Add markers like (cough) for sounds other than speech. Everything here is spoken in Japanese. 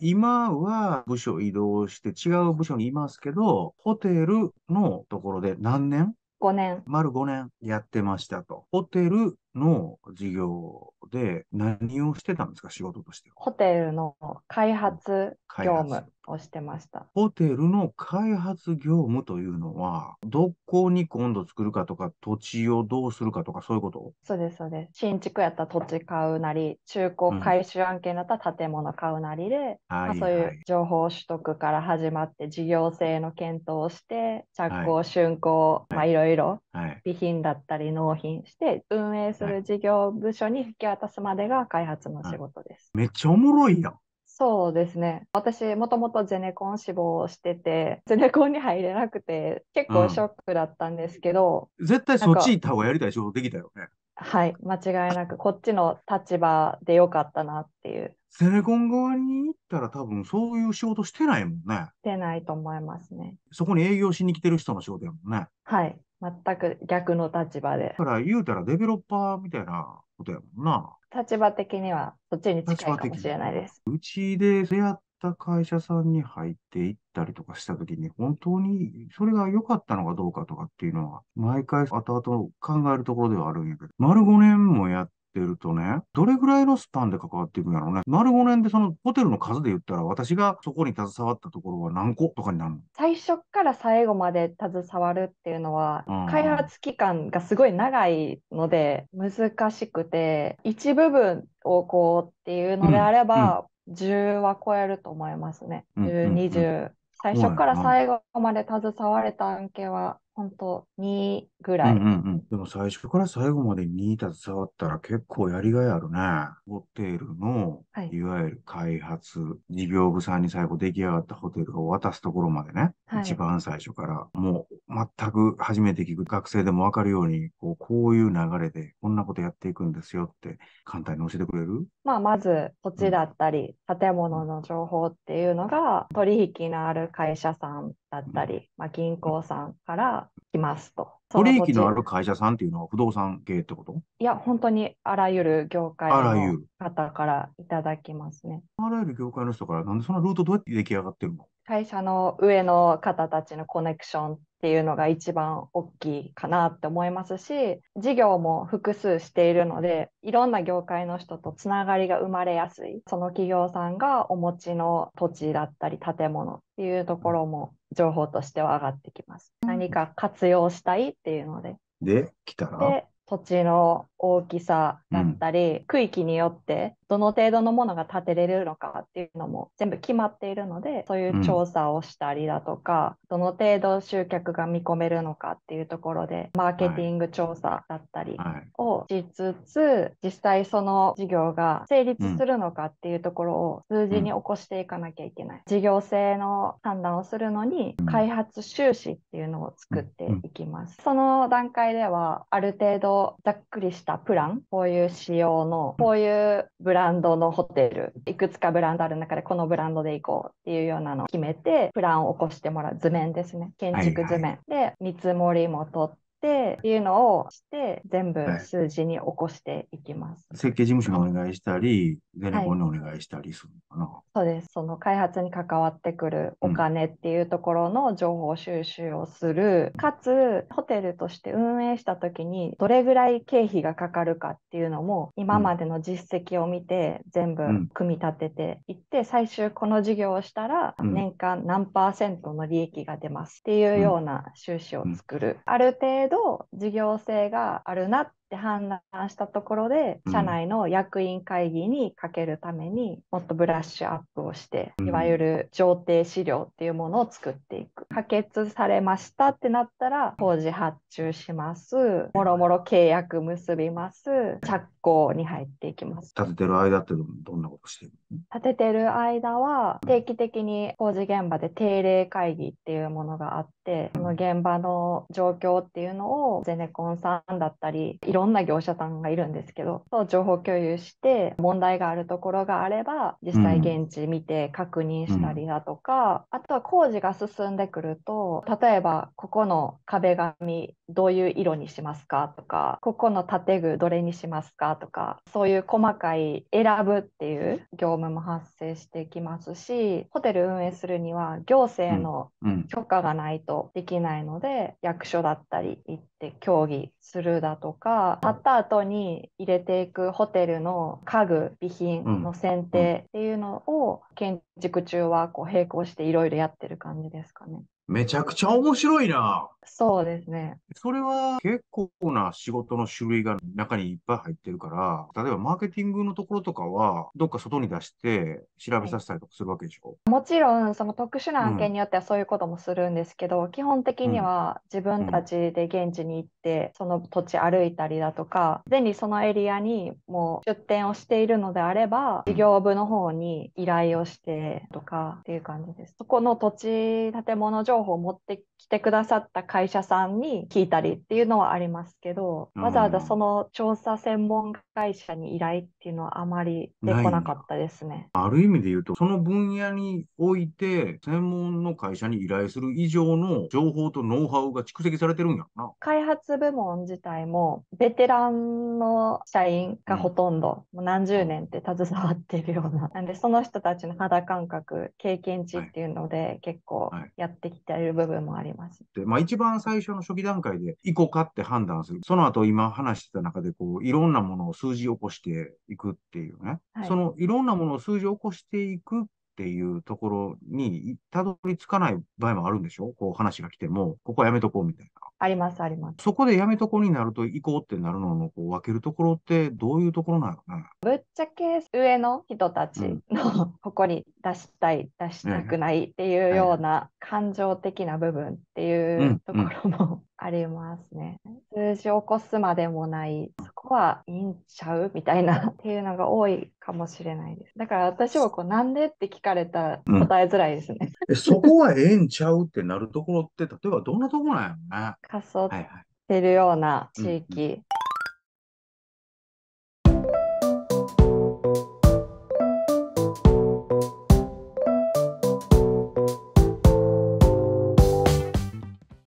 今は部署移動して違う部署にいますけど、ホテルのところで何年 ?5 年。丸5年やってましたと。ホテルの事業で何をしてたんですか、仕事としてホテルの開発業務をしてました。ホテルの開発業務というのは、どこに今度作るかとか、土地をどうするかとか、そういうことそうです、そうです。新築やったら土地買うなり、中古改修案件だったら建物買うなりで、そういう情報取得から始まって、事業性の検討をして、着工、竣工、はい、まあ、いろいろ備品だったり納品して運営する事業部署に引き渡すまでが開発の仕事です。めっちゃおもろいやん。そうですね。私、もともとゼネコン志望してて、ゼネコンに入れなくて、結構ショックだったんですけど。うん、絶対そっち行った方がやりたい仕事できたよね。はい、間違いなく、こっちの立場でよかったなっていう。ゼネコン側に行ったら多分そういう仕事してないもんね。してないと思いますね。そこに営業しに来てる人の仕事やもんね。はい。全く逆の立場で。だから言うたらデベロッパーみたいなことやもんな。立場的にはそっちに近いかもしれないです。うちで出会った会社さんに入っていったりとかしたときに、本当にそれが良かったのかどうかとかっていうのは、毎回後々考えるところではあるんやけど、丸5年もやっってるとね、どれぐらいのスパンで関わっていくんやろうね。丸5年でそのホテルの数で言ったら、私がそこに携わったところは何個とかになるの最初から最後まで携わるっていうのは、開発期間がすごい長いので、難しくて、一部分をこうっていうのであれば、10は超えると思いますね。10、うんうんうん、20最初から最後まで携われた案件は、本当2ぐらい。うんうんうん。でも最初から最後まで2携わったら結構やりがいあるね。ホテルの、い、いわゆる開発、事業部さんに最後出来上がったホテルを渡すところまでね、はい、一番最初から、もう全く初めて聞く学生でもわかるように、こうこういう流れでこんなことやっていくんですよって簡単に教えてくれる、まあ、まず土地だったり、建物の情報っていうのが取引のある会社さんだったり、まあ、銀行さんから来ますと。取引のある会社さんっていうのは不動産系ってこといや、本当にあらゆる業界の方からいただきますね。あらゆる業界の人から、なんでそのルートどうやって出来上がってるの会社の上の方たちのコネクションっていうのが一番大きいかなって思いますし事業も複数しているのでいろんな業界の人とつながりが生まれやすいその企業さんがお持ちの土地だったり建物っていうところも情報としては上がってきます。何か活用したいっていうので。で、来たら土地の大きさだったり、うん、区域によってどの程度のものが立てれるのかっていうのも全部決まっているのでそういう調査をしたりだとか、うん、どの程度集客が見込めるのかっていうところでマーケティング調査だったりをしつつ、はい実際その事業が成立するのかっていうところを数字に起こしていかなきゃいけない、事業性の判断をするのに開発収支っていうのを作っていきます、その段階ではある程度ざっくりしたプランこういう仕様のこういうブランランドのホテル、いくつかブランドある中で、このブランドで行こうっていうようなのを決めて、プランを起こしてもらう図面ですね。建築図面、はいはい、で、見積もりも取っってっていうのをして、全部数字に起こしていきます。はい、設計事務所がお願いしたり、ゼネコンにお願いしたりするのかな、はい、そうです。その開発に関わってくるお金っていうところの情報収集をする、うん、かつ、ホテルとして運営した時に、どれぐらい経費がかかるかっていうのも、今までの実績を見て、全部組み立てていって、うん、最終この事業をしたら、年間何パーセントの利益が出ますっていうような収支を作る。ある程度ど、事業性があるなっって判断したところで、社内の役員会議にかけるためにもっとブラッシュアップをして、いわゆる上程資料っていうものを作っていく。可決されましたってなったら、工事発注します。もろもろ契約結びます。着工に入っていきます。立ててる間ってどんなことしてるの立ててる間は、定期的に工事現場で定例会議っていうものがあって、その現場の状況っていうのをゼネコンさんだったり、ろんな業者さんがいるんですけど、そう情報共有して、問題があるところがあれば、実際現地見て確認したりだとか、うん、あとは工事が進んでくると、例えば、ここの壁紙、どういう色にしますかとか、ここの建具、どれにしますかとか、そういう細かい選ぶっていう業務も発生してきますし、ホテル運営するには、行政の許可がないとできないので、うんうん、役所だったり行って協議するだとか、あ、買った後に入れていくホテルの家具備品の選定っていうのを建築中はこう並行していろいろやってる感じですかね。めちゃくちゃ面白いな。そうですね。それは結構な仕事の種類が中にいっぱい入ってるから、例えばマーケティングのところとかは、どっか外に出して調べさせたりとかするわけでしょ、はい、もちろん、その特殊な案件によってはそういうこともするんですけど、うん、基本的には自分たちで現地に行って、その土地歩いたりだとか、うん、にそのエリアにもう出店をしているのであれば、事業部の方に依頼をしてとかっていう感じです。そこの土地、建物情報を持ってきてくださった会社さんに聞いたりっていうのはありますけど、わざわざその調査専門会社に依頼っていうのはあまりでこなかったですね。ある意味で言うと、その分野において、専門の会社に依頼する以上の情報とノウハウが蓄積されてるんやろな。開発部門自体も、ベテランの社員がほとんど、もう何十年って携わってるような、なんでその人たちの肌感覚、経験値っていうので、結構やってきて、はいってる部分もあります。でまあ、一番最初の初期段階で行こうかって判断する。その後今話してた中でこういろんなものを数字起こしていくっていうね。はい、そのいろんなものを数字起こしていくっていうところにたどり着かない場合もあるんでしょこう話が来ても、ここはやめとこうみたいな。あります、あります。そこでやめとこになると行こうってなるののこう分けるところってどういうところなのかなぶっちゃけ上の人たちの、うん、ここに出したい、出したくないっていうような感情的な部分っていうところも、ありますね。通常起こすまでもないはいいんちゃうみたいな (laughs) っていうのが多いかもしれないです。だから私はこうなんでって聞かれたら答えづらいですね。うん、そこはええんちゃうってなるところって例えばどんなところなんやろね。(laughs) かそってるような地域